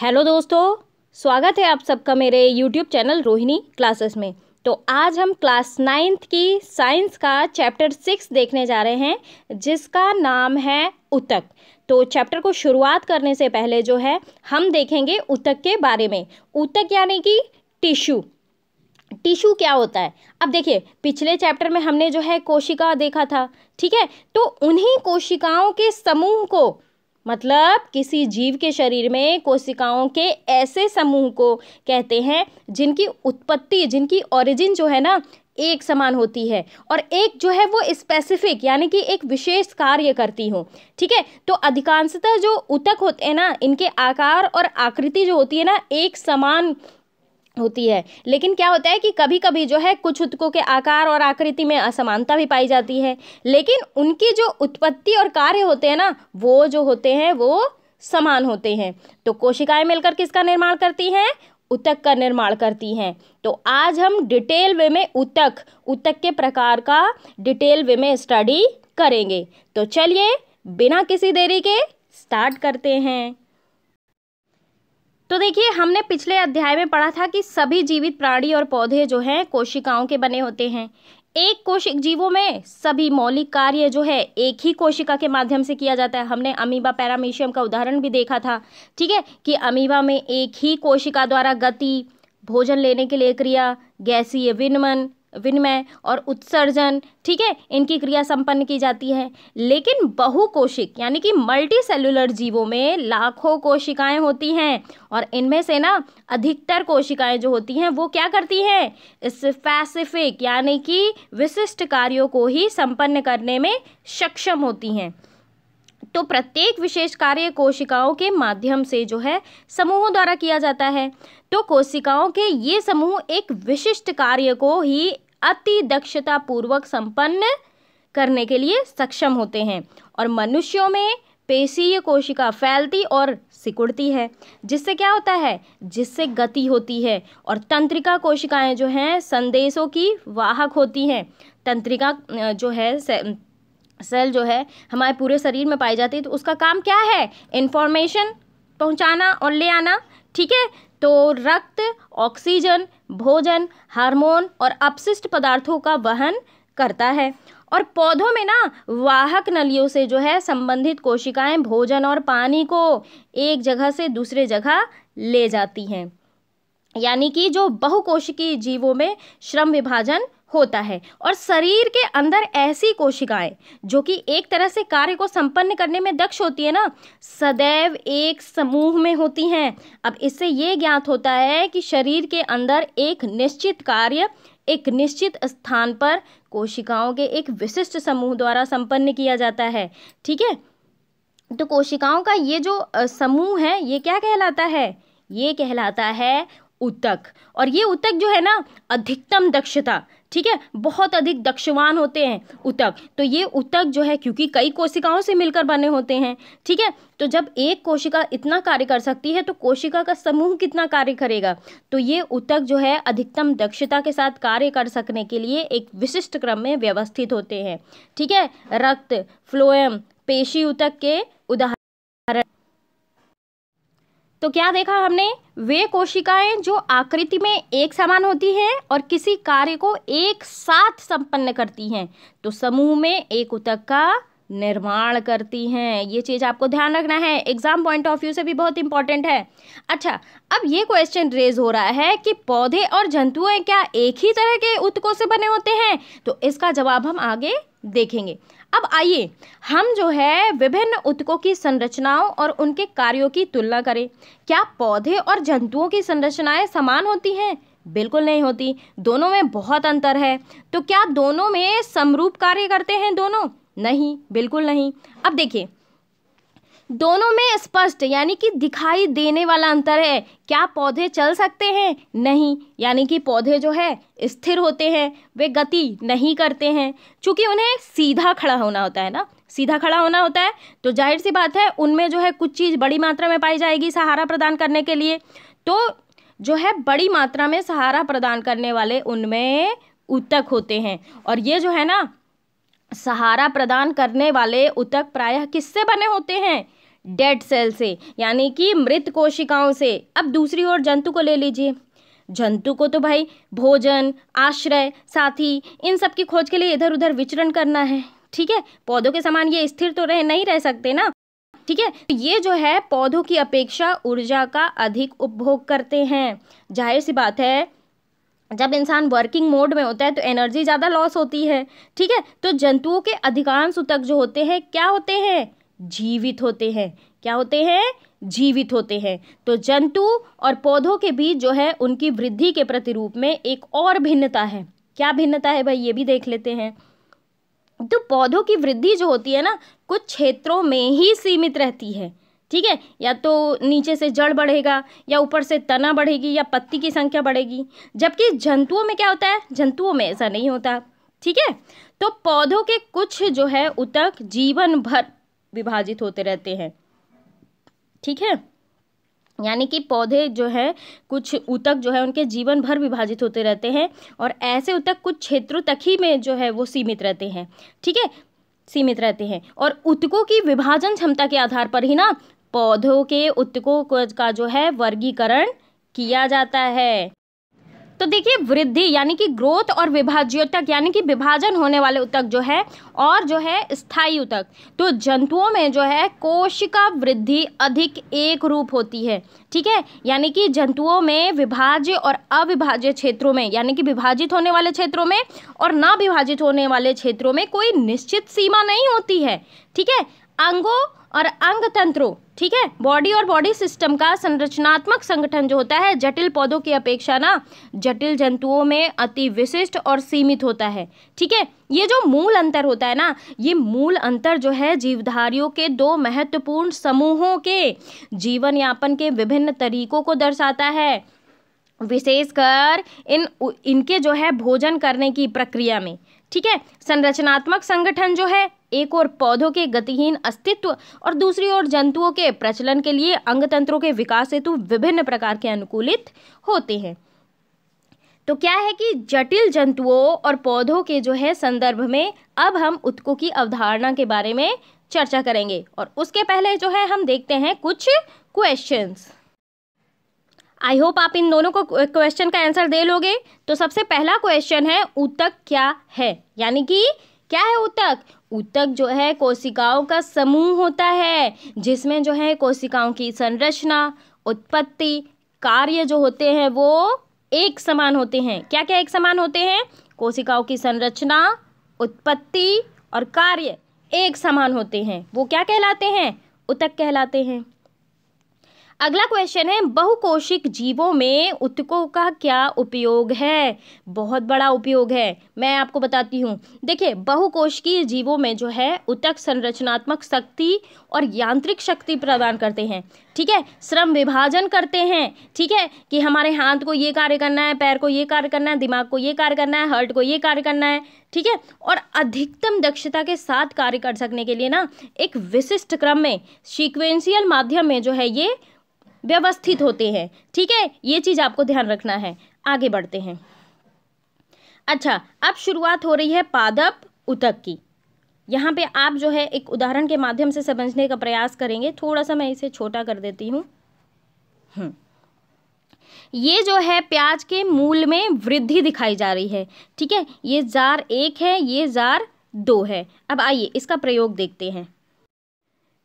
Hello दोस्तों स्वागत है आप सबका मेरे यूट्यूब चैनल रोहिणी क्लासेस में तो आज हम क्लास नाइन्थ की साइंस का चैप्टर सिक्स देखने जा रहे हैं जिसका नाम है उतक तो चैप्टर को शुरुआत करने से पहले जो है हम देखेंगे उतक के बारे में उतक यानी कि टिश्यू टिश्यू क्या होता है अब देखिए पिछले चैप्टर में हमने जो है कोशिका देखा था ठीक है तो उन्हीं कोशिकाओं के समूह को मतलब किसी जीव के शरीर में कोशिकाओं के ऐसे समूह को कहते हैं जिनकी उत्पत्ति जिनकी ओरिजिन जो है ना एक समान होती है और एक जो है वो स्पेसिफिक यानी कि एक विशेष कार्य करती हो ठीक है तो अधिकांशतः जो उतक होते हैं ना इनके आकार और आकृति जो होती है ना एक समान होती है लेकिन क्या होता है कि कभी कभी जो है कुछ उत्कों के आकार और आकृति में असमानता भी पाई जाती है लेकिन उनकी जो उत्पत्ति और कार्य होते हैं ना वो जो होते हैं वो समान होते हैं तो कोशिकाएं मिलकर किसका निर्माण करती हैं उतक का निर्माण करती हैं तो आज हम डिटेल वे में उतक उतक के प्रकार का डिटेल वे में स्टडी करेंगे तो चलिए बिना किसी देरी के स्टार्ट करते हैं तो देखिए हमने पिछले अध्याय में पढ़ा था कि सभी जीवित प्राणी और पौधे जो हैं कोशिकाओं के बने होते हैं एक कोशिक जीवों में सभी मौलिक कार्य जो है एक ही कोशिका के माध्यम से किया जाता है हमने अमीबा पैरामीशियम का उदाहरण भी देखा था ठीक है कि अमीबा में एक ही कोशिका द्वारा गति भोजन लेने के लिए क्रिया गैसीय विनमन विनिमय और उत्सर्जन ठीक है इनकी क्रिया संपन्न की जाती है लेकिन बहुकोशिक यानी कि मल्टी सेलुलर जीवों में लाखों कोशिकाएं होती हैं और इनमें से ना अधिकतर कोशिकाएं जो होती हैं वो क्या करती हैं स्पेसिफिक यानी कि विशिष्ट कार्यों को ही संपन्न करने में सक्षम होती हैं तो प्रत्येक विशेष कार्य कोशिकाओं के माध्यम से जो है समूहों द्वारा किया जाता है तो कोशिकाओं के ये समूह एक विशिष्ट कार्य को ही अति दक्षता पूर्वक संपन्न करने के लिए सक्षम होते हैं और मनुष्यों में पेशीय कोशिका फैलती और सिकुड़ती है जिससे क्या होता है जिससे गति होती है और तंत्रिका कोशिकाएं जो हैं संदेशों की वाहक होती हैं तंत्रिका जो है से, सेल जो है हमारे पूरे शरीर में पाई जाती है तो उसका काम क्या है इन्फॉर्मेशन पहुंचाना और ले आना ठीक है तो रक्त ऑक्सीजन भोजन हार्मोन और अपशिष्ट पदार्थों का वहन करता है और पौधों में ना वाहक नलियों से जो है संबंधित कोशिकाएं भोजन और पानी को एक जगह से दूसरे जगह ले जाती हैं यानी कि जो बहुकोशिकीय जीवों में श्रम विभाजन होता है और शरीर के अंदर ऐसी कोशिकाएं जो कि एक तरह से कार्य को संपन्न करने में दक्ष होती है ना सदैव एक समूह में होती हैं अब इससे ये ज्ञात होता है कि शरीर के अंदर एक निश्चित कार्य एक निश्चित स्थान पर कोशिकाओं के एक विशिष्ट समूह द्वारा संपन्न किया जाता है ठीक है तो कोशिकाओं का ये जो समूह है ये क्या कहलाता है ये कहलाता है उतक और ये उतक जो है ना अधिकतम दक्षता ठीक है बहुत अधिक दक्षवान होते हैं उतक तो ये उतक जो है क्योंकि कई कोशिकाओं से मिलकर बने होते हैं ठीक है तो जब एक कोशिका इतना कार्य कर सकती है तो कोशिका का समूह कितना कार्य करेगा तो ये उतक जो है अधिकतम दक्षता के साथ कार्य कर सकने के लिए एक विशिष्ट क्रम में व्यवस्थित होते हैं ठीक है रक्त फ्लोएम पेशी उतक के उदाहरण तो क्या देखा हमने वे कोशिकाएं जो आकृति में एक समान होती हैं और किसी कार्य को एक साथ संपन्न करती हैं तो समूह में एक उतक का निर्माण करती हैं ये चीज़ आपको ध्यान रखना है एग्जाम पॉइंट ऑफ व्यू से भी बहुत इंपॉर्टेंट है अच्छा अब ये क्वेश्चन रेज हो रहा है कि पौधे और जंतुएं क्या एक ही तरह के उत्कों से बने होते हैं तो इसका जवाब हम आगे देखेंगे अब आइए हम जो है विभिन्न उत्कों की संरचनाओं और उनके कार्यों की तुलना करें क्या पौधे और जंतुओं की संरचनाएं समान होती हैं बिल्कुल नहीं होती दोनों में बहुत अंतर है तो क्या दोनों में समरूप कार्य करते हैं दोनों नहीं बिल्कुल नहीं अब देखिए दोनों में स्पष्ट यानी कि दिखाई देने वाला अंतर है क्या पौधे चल सकते हैं नहीं यानी कि पौधे जो है स्थिर होते हैं वे गति नहीं करते हैं क्योंकि उन्हें सीधा खड़ा होना होता है ना सीधा खड़ा होना होता है तो जाहिर सी बात है उनमें जो है कुछ चीज़ बड़ी मात्रा में पाई जाएगी सहारा प्रदान करने के लिए तो जो है बड़ी मात्रा में सहारा प्रदान करने वाले उनमें उतक होते हैं और ये जो है ना सहारा प्रदान करने वाले उतक प्रायः किससे बने होते हैं डेड सेल से यानी कि मृत कोशिकाओं से अब दूसरी ओर जंतु को ले लीजिए जंतु को तो भाई भोजन आश्रय साथी इन सब की खोज के लिए इधर उधर विचरण करना है ठीक है पौधों के समान ये स्थिर तो रह नहीं रह सकते ना ठीक है तो ये जो है पौधों की अपेक्षा ऊर्जा का अधिक उपभोग करते हैं जाहिर सी बात है जब इंसान वर्किंग मोड में होता है तो एनर्जी ज़्यादा लॉस होती है ठीक है तो जंतुओं के अधिकांश उतक जो होते हैं क्या होते हैं जीवित होते हैं क्या होते हैं जीवित होते हैं तो जंतु और पौधों के बीच जो है उनकी वृद्धि के प्रतिरूप में एक और भिन्नता है क्या भिन्नता है भाई ये भी देख लेते हैं तो पौधों की वृद्धि जो होती है ना कुछ क्षेत्रों में ही सीमित रहती है ठीक है या तो नीचे से जड़ बढ़ेगा या ऊपर से तना बढ़ेगी या पत्ती की संख्या बढ़ेगी जबकि जंतुओं में क्या होता है जंतुओं में ऐसा नहीं होता ठीक है तो पौधों के कुछ जो है उतक जीवन भर विभाजित होते रहते हैं ठीक है यानी कि पौधे जो है कुछ उतक जो है उनके जीवन भर विभाजित होते रहते हैं और ऐसे उतक कुछ क्षेत्रों तक ही में जो है वो सीमित रहते हैं ठीक है सीमित रहते हैं और उतकों की विभाजन क्षमता के आधार पर ही ना पौधों के उतकों का जो है वर्गीकरण किया जाता है तो देखिए वृद्धि यानी कि ग्रोथ और उतक यानी कि विभाजन होने वाले उतक जो है और जो है स्थायी उतक तो जंतुओं में जो है कोशिका वृद्धि अधिक एक रूप होती है ठीक है यानी कि जंतुओं में विभाज्य और अविभाज्य क्षेत्रों में यानी कि विभाजित होने वाले क्षेत्रों में और ना विभाजित होने वाले क्षेत्रों में कोई निश्चित सीमा नहीं होती है ठीक है अंगों और अंग तंत्रों ठीक है बॉडी और बॉडी सिस्टम का संरचनात्मक संगठन जो होता है जटिल पौधों की अपेक्षा ना जटिल जंतुओं में अति विशिष्ट और सीमित होता है ठीक है ये जो मूल अंतर होता है ना ये मूल अंतर जो है जीवधारियों के दो महत्वपूर्ण समूहों के जीवन यापन के विभिन्न तरीकों को दर्शाता है विशेषकर इन इनके जो है भोजन करने की प्रक्रिया में ठीक है संरचनात्मक संगठन जो है एक और पौधों के गतिहीन अस्तित्व और दूसरी ओर जंतुओं के प्रचलन के लिए अंग तंत्रों के विकास हेतु विभिन्न प्रकार के अनुकूलित होते हैं तो क्या है कि जटिल जंतुओं और पौधों के जो है संदर्भ में अब हम उत्को की अवधारणा के बारे में चर्चा करेंगे और उसके पहले जो है हम देखते हैं कुछ क्वेश्चंस आई होप आप इन दोनों को क्वेश्चन का आंसर दे लोगे तो सबसे पहला क्वेश्चन है उतक क्या है यानी कि क्या है उतक उतक जो है कोशिकाओं का समूह होता है जिसमें जो है कोशिकाओं की संरचना उत्पत्ति कार्य जो होते हैं वो एक समान होते हैं क्या क्या एक समान होते हैं कोशिकाओं की संरचना उत्पत्ति और कार्य एक समान होते हैं वो क्या कहलाते हैं उतक कहलाते हैं अगला क्वेश्चन है बहुकोशिक जीवों में उत्तकों का क्या उपयोग है बहुत बड़ा उपयोग है मैं आपको बताती हूँ देखिए बहुकोशिकीय जीवों में जो है उत्तक संरचनात्मक शक्ति और यांत्रिक शक्ति प्रदान करते हैं ठीक है श्रम विभाजन करते हैं ठीक है कि हमारे हाथ को ये कार्य करना है पैर को ये कार्य करना है दिमाग को ये कार्य करना है हर्ट को ये कार्य करना है ठीक है और अधिकतम दक्षता के साथ कार्य कर सकने के लिए ना एक विशिष्ट क्रम में सीक्वेंशियल माध्यम में जो है ये व्यवस्थित होते हैं ठीक है ये चीज़ आपको ध्यान रखना है आगे बढ़ते हैं अच्छा अब शुरुआत हो रही है पादप उतक की यहाँ पे आप जो है एक उदाहरण के माध्यम से समझने का प्रयास करेंगे थोड़ा सा मैं इसे छोटा कर देती हूँ हम्म। ये जो है प्याज के मूल में वृद्धि दिखाई जा रही है ठीक है ये जार एक है ये जार दो है अब आइए इसका प्रयोग देखते हैं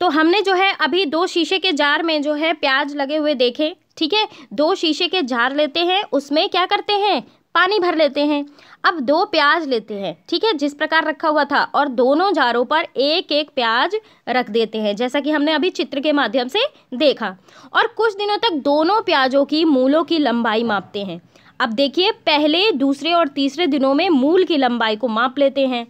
तो हमने जो है अभी दो शीशे के जार में जो है प्याज लगे हुए देखे ठीक है दो शीशे के जार लेते हैं उसमें क्या करते हैं पानी भर लेते हैं अब दो प्याज लेते हैं ठीक है जिस प्रकार रखा हुआ था और दोनों जारों पर एक एक प्याज रख देते हैं जैसा कि हमने अभी चित्र के माध्यम से देखा और कुछ दिनों तक दोनों प्याजों की मूलों की लंबाई मापते हैं अब देखिए पहले दूसरे और तीसरे दिनों में मूल की लंबाई को माप लेते हैं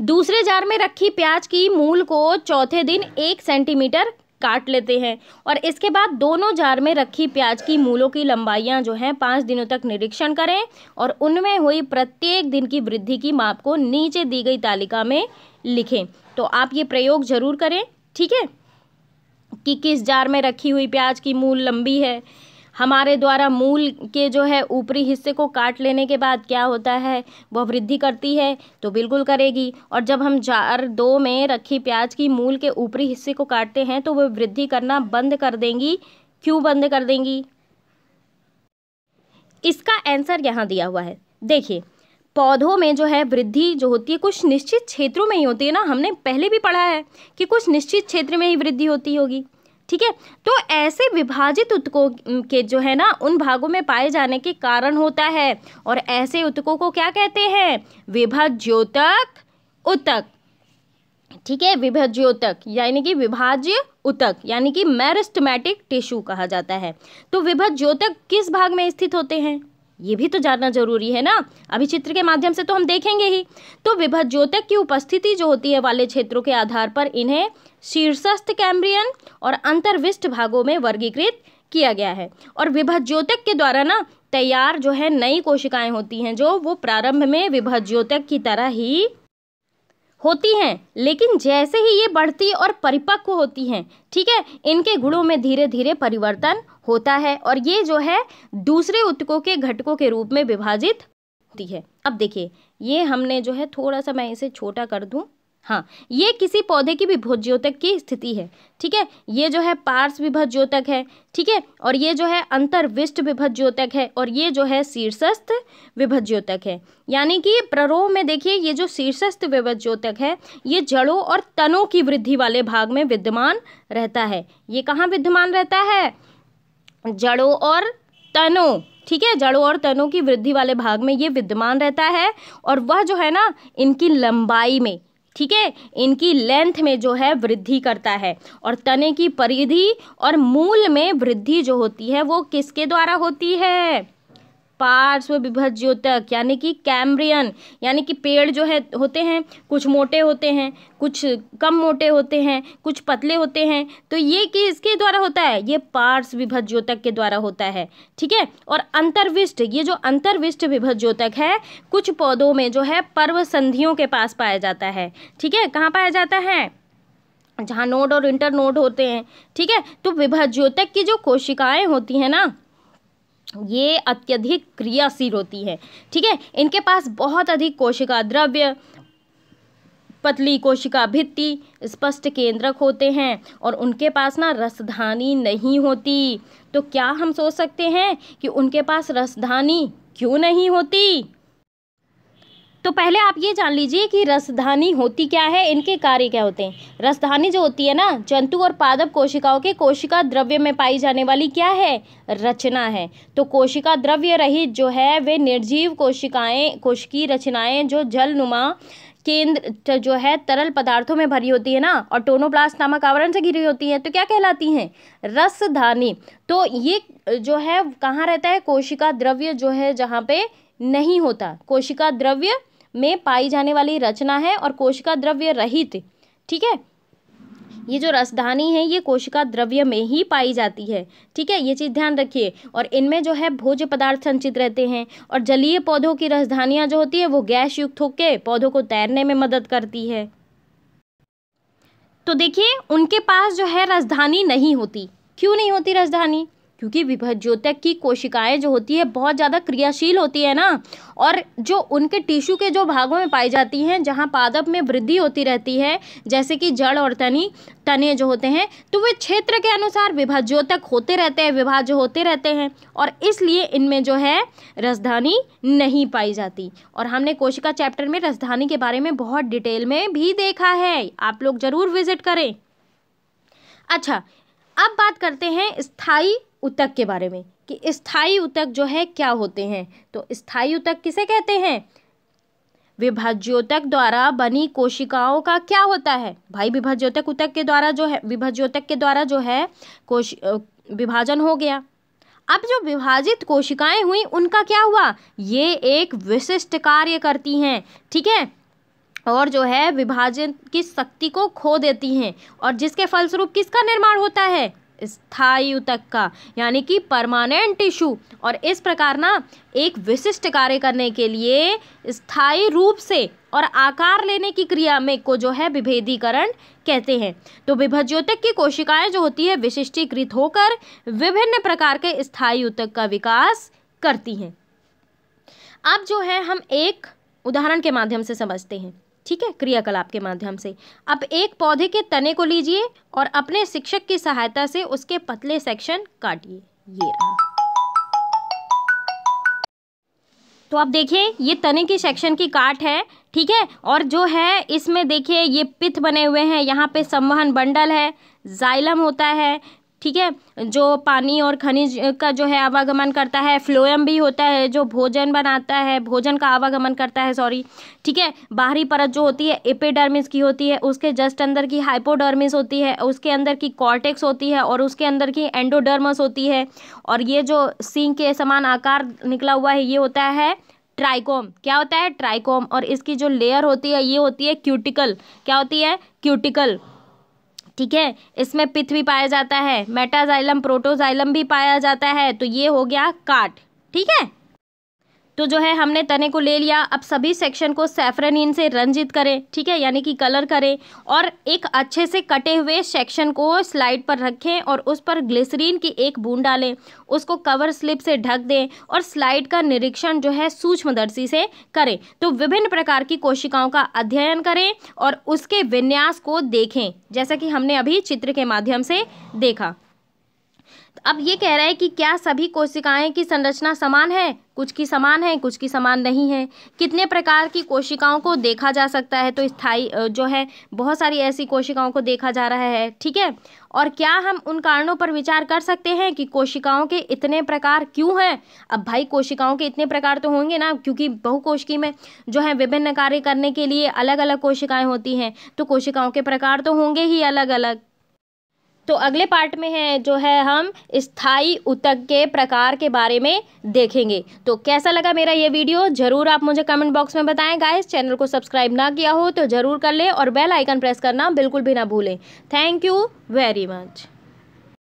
दूसरे जार में रखी प्याज की मूल को चौथे दिन एक सेंटीमीटर काट लेते हैं और इसके बाद दोनों जार में रखी प्याज की मूलों की लंबाइयाँ जो हैं पाँच दिनों तक निरीक्षण करें और उनमें हुई प्रत्येक दिन की वृद्धि की माप को नीचे दी गई तालिका में लिखें तो आप ये प्रयोग ज़रूर करें ठीक है कि किस जार में रखी हुई प्याज की मूल लंबी है हमारे द्वारा मूल के जो है ऊपरी हिस्से को काट लेने के बाद क्या होता है वह वृद्धि करती है तो बिल्कुल करेगी और जब हम जार दो में रखी प्याज की मूल के ऊपरी हिस्से को काटते हैं तो वह वृद्धि करना बंद कर देंगी क्यों बंद कर देंगी इसका आंसर यहाँ दिया हुआ है देखिए पौधों में जो है वृद्धि जो होती है कुछ निश्चित क्षेत्रों में ही होती है ना हमने पहले भी पढ़ा है कि कुछ निश्चित क्षेत्र में ही वृद्धि होती होगी ठीक है तो ऐसे विभाजित उत्कों के जो है ना उन भागों में पाए जाने के कारण होता है और ऐसे उत्कों को क्या कहते हैं विभाज्योतक उतक ठीक है विभाज्योतक यानी कि विभाज्य उतक यानी कि मैरिस्टमैटिक टिश्यू कहा जाता है तो विभज्योतक किस भाग में स्थित होते हैं ये भी तो जानना जरूरी है ना अभी चित्र के माध्यम से तो हम देखेंगे ही तो विभत ज्योतक की उपस्थिति जो होती है वाले क्षेत्रों के आधार पर इन्हें शीर्षस्थ कैम्ब्रियन और अंतर्विष्ट भागों में वर्गीकृत किया गया है और विभत ज्योतक के द्वारा ना तैयार जो है नई कोशिकाएं होती हैं जो वो प्रारंभ में विभत ज्योतक की तरह ही होती हैं लेकिन जैसे ही ये बढ़ती और परिपक्व होती हैं ठीक है इनके गुणों में धीरे धीरे परिवर्तन होता है और ये जो है दूसरे उत्कों के घटकों के रूप में विभाजित होती है अब देखिए ये हमने जो है थोड़ा सा मैं इसे छोटा कर दूँ हाँ ये किसी पौधे की विभोज्योतक की स्थिति है ठीक है ये जो है पार्स विभज्योतक है ठीक है और ये जो है अंतर्विष्ट विभज्योतक है और ये जो है शीर्षस्थ विभज्योतक है यानी कि प्ररोह में देखिए ये जो शीर्षस्थ विभज्योतक है ये जड़ों और तनों की वृद्धि वाले भाग में विद्यमान रहता है ये कहाँ विद्यमान रहता है जड़ों और तनों ठीक है जड़ों और तनों की वृद्धि वाले भाग में ये विद्यमान रहता है और वह जो है ना इनकी लंबाई में ठीक है इनकी लेंथ में जो है वृद्धि करता है और तने की परिधि और मूल में वृद्धि जो होती है वो किसके द्वारा होती है पार्श्व विभज्योतक यानी कि कैम्ब्रियन यानी कि पेड़ जो है होते हैं कुछ मोटे होते हैं कुछ कम मोटे होते हैं कुछ पतले होते हैं तो ये कि इसके द्वारा होता है ये पार्श्व विभज्योतक के द्वारा होता है ठीक है और अंतर्विष्ट ये जो अंतर्विष्ट विभज्योतक है कुछ पौधों में जो है पर्व संधियों के पास पाया जाता है ठीक है कहाँ पाया जाता है जहाँ नोड और इंटर नोड होते हैं ठीक है तो विभज्योतक की जो कोशिकाएं होती हैं ना ये अत्यधिक क्रियाशील होती है ठीक है इनके पास बहुत अधिक कोशिका द्रव्य पतली कोशिका भित्ति स्पष्ट केंद्रक होते हैं और उनके पास ना रसधानी नहीं होती तो क्या हम सोच सकते हैं कि उनके पास रसधानी क्यों नहीं होती तो पहले आप ये जान लीजिए कि रसधानी होती क्या है इनके कार्य क्या होते हैं रसधानी जो होती है ना जंतु और पादप कोशिकाओं के कोशिका द्रव्य में पाई जाने वाली क्या है रचना है तो कोशिका द्रव्य रहित जो है वे निर्जीव कोशिकाएं कोशिकी रचनाएं जो जलनुमा केंद्र जो है तरल पदार्थों में भरी होती है ना और टोनोप्लास्ट नामक आवरण से घिरी होती है तो क्या कहलाती हैं रसधानी तो ये जो है कहाँ रहता है कोशिका द्रव्य जो है जहाँ पे नहीं होता कोशिका द्रव्य में पाई जाने वाली रचना है और कोशिका द्रव्य रहित ठीक है ये जो रसधानी है ये कोशिका द्रव्य में ही पाई जाती है ठीक है ये चीज़ ध्यान रखिए और इनमें जो है भोज्य पदार्थ संचित रहते हैं और जलीय पौधों की रसधानियां जो होती है वो गैस युक्त होकर पौधों को तैरने में मदद करती है तो देखिए उनके पास जो है राजधानी नहीं होती क्यों नहीं होती राजधानी क्योंकि विभज्योतक की कोशिकाएं जो होती है बहुत ज़्यादा क्रियाशील होती है ना और जो उनके टिश्यू के जो भागों में पाई जाती हैं जहाँ पादप में वृद्धि होती रहती है जैसे कि जड़ और तनी तने जो होते हैं तो वे क्षेत्र के अनुसार विभाज्योतक होते रहते हैं विभाज्य होते रहते हैं और इसलिए इनमें जो है राजधानी नहीं पाई जाती और हमने कोशिका चैप्टर में राजधानी के बारे में बहुत डिटेल में भी देखा है आप लोग ज़रूर विजिट करें अच्छा अब बात करते हैं स्थाई उतक के बारे में कि स्थाई उतक जो है क्या होते हैं तो स्थाई उतक किसे कहते हैं विभाज्योतक द्वारा बनी कोशिकाओं का क्या होता है भाई विभाज्योतक उतक के द्वारा जो है विभाज्योतक के द्वारा जो है कोश विभाजन हो गया अब जो विभाजित कोशिकाएं हुई उनका क्या हुआ ये एक विशिष्ट कार्य करती हैं ठीक है और जो है विभाजन की शक्ति को खो देती हैं और जिसके फलस्वरूप किसका निर्माण होता है स्थायु तक का यानी कि परमानेंट टिश्यू और इस प्रकार ना एक विशिष्ट कार्य करने के लिए स्थायी रूप से और आकार लेने की क्रिया में को जो है विभेदीकरण कहते हैं तो विभज्योतक की कोशिकाएं जो होती है विशिष्टीकृत होकर विभिन्न प्रकार के स्थायी ऊतक का विकास करती हैं अब जो है हम एक उदाहरण के माध्यम से समझते हैं ठीक है क्रियाकलाप के माध्यम से अब एक पौधे के तने को लीजिए और अपने शिक्षक की सहायता से उसके पतले सेक्शन काटिए ये रहा तो आप देखिए ये तने की सेक्शन की काट है ठीक है और जो है इसमें देखिए ये पिथ बने हुए हैं यहाँ पे संवहन बंडल है जाइलम होता है ठीक है जो पानी और खनिज का जो है आवागमन करता है फ्लोएम भी होता है जो भोजन बनाता है भोजन का आवागमन करता है सॉरी ठीक है बाहरी परत जो होती है एपिडर्मिस की होती है उसके जस्ट अंदर की हाइपोडर्मिस होती है उसके अंदर की कॉर्टेक्स होती है और उसके अंदर की एंडोडर्मस होती है और ये जो सिंह के समान आकार निकला हुआ है ये होता है ट्राइकोम क्या होता है ट्राइकोम और इसकी जो लेयर होती है ये होती है क्यूटिकल क्या होती है क्यूटिकल ठीक है इसमें पिथ भी पाया जाता है मेटाजाइलम प्रोटोजाइलम भी पाया जाता है तो ये हो गया काट ठीक है तो जो है हमने तने को ले लिया अब सभी सेक्शन को सेफ्रनिन से रंजित करें ठीक है यानी कि कलर करें और एक अच्छे से कटे हुए सेक्शन को स्लाइड पर रखें और उस पर ग्लिसरीन की एक बूंद डालें उसको कवर स्लिप से ढक दें और स्लाइड का निरीक्षण जो है सूक्ष्मदर्शी से करें तो विभिन्न प्रकार की कोशिकाओं का अध्ययन करें और उसके विन्यास को देखें जैसा कि हमने अभी चित्र के माध्यम से देखा अब ये कह रहा है कि क्या सभी कोशिकाएं की संरचना समान है कुछ की समान है कुछ की समान नहीं है कितने प्रकार की कोशिकाओं को देखा जा सकता है तो स्थाई जो है बहुत सारी ऐसी कोशिकाओं को देखा जा रहा है ठीक है और क्या हम उन कारणों पर विचार कर सकते हैं कि कोशिकाओं के इतने प्रकार क्यों हैं अब भाई कोशिकाओं के इतने प्रकार तो होंगे ना क्योंकि बहुकोशिकी में जो है विभिन्न कार्य करने के लिए अलग अलग कोशिकाएँ होती हैं तो कोशिकाओं के प्रकार तो होंगे ही अलग अलग तो अगले पार्ट में है जो है हम स्थाई उतक के प्रकार के बारे में देखेंगे तो कैसा लगा मेरा ये वीडियो ज़रूर आप मुझे कमेंट बॉक्स में बताएं गाइस चैनल को सब्सक्राइब ना किया हो तो ज़रूर कर लें और बेल आइकन प्रेस करना बिल्कुल भी ना भूलें थैंक यू वेरी मच